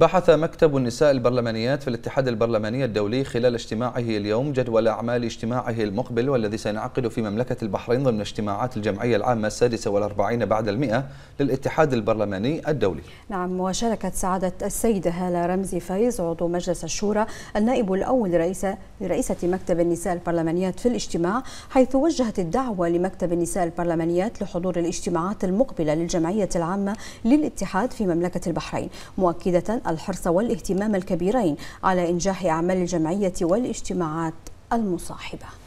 بحث مكتب النساء البرلمانيات في الاتحاد البرلماني الدولي خلال اجتماعه اليوم جدول أعمال اجتماعه المقبل والذي سينعقد في مملكة البحرين ضمن اجتماعات الجمعية العامة السادسة والأربعين بعد المئة للاتحاد البرلماني الدولي نعم وشاركت سعادة السيدة هالة رمزي فايز عضو مجلس الشورى النائب الأول رئيسة لرئيسة مكتب النساء البرلمانيات في الاجتماع حيث وجهت الدعوة لمكتب النساء البرلمانيات لحضور الاجتماعات المقبلة للجمعية العامة للاتحاد في مملكة البحرين مؤكدة الحرص والاهتمام الكبيرين على إنجاح أعمال الجمعية والاجتماعات المصاحبة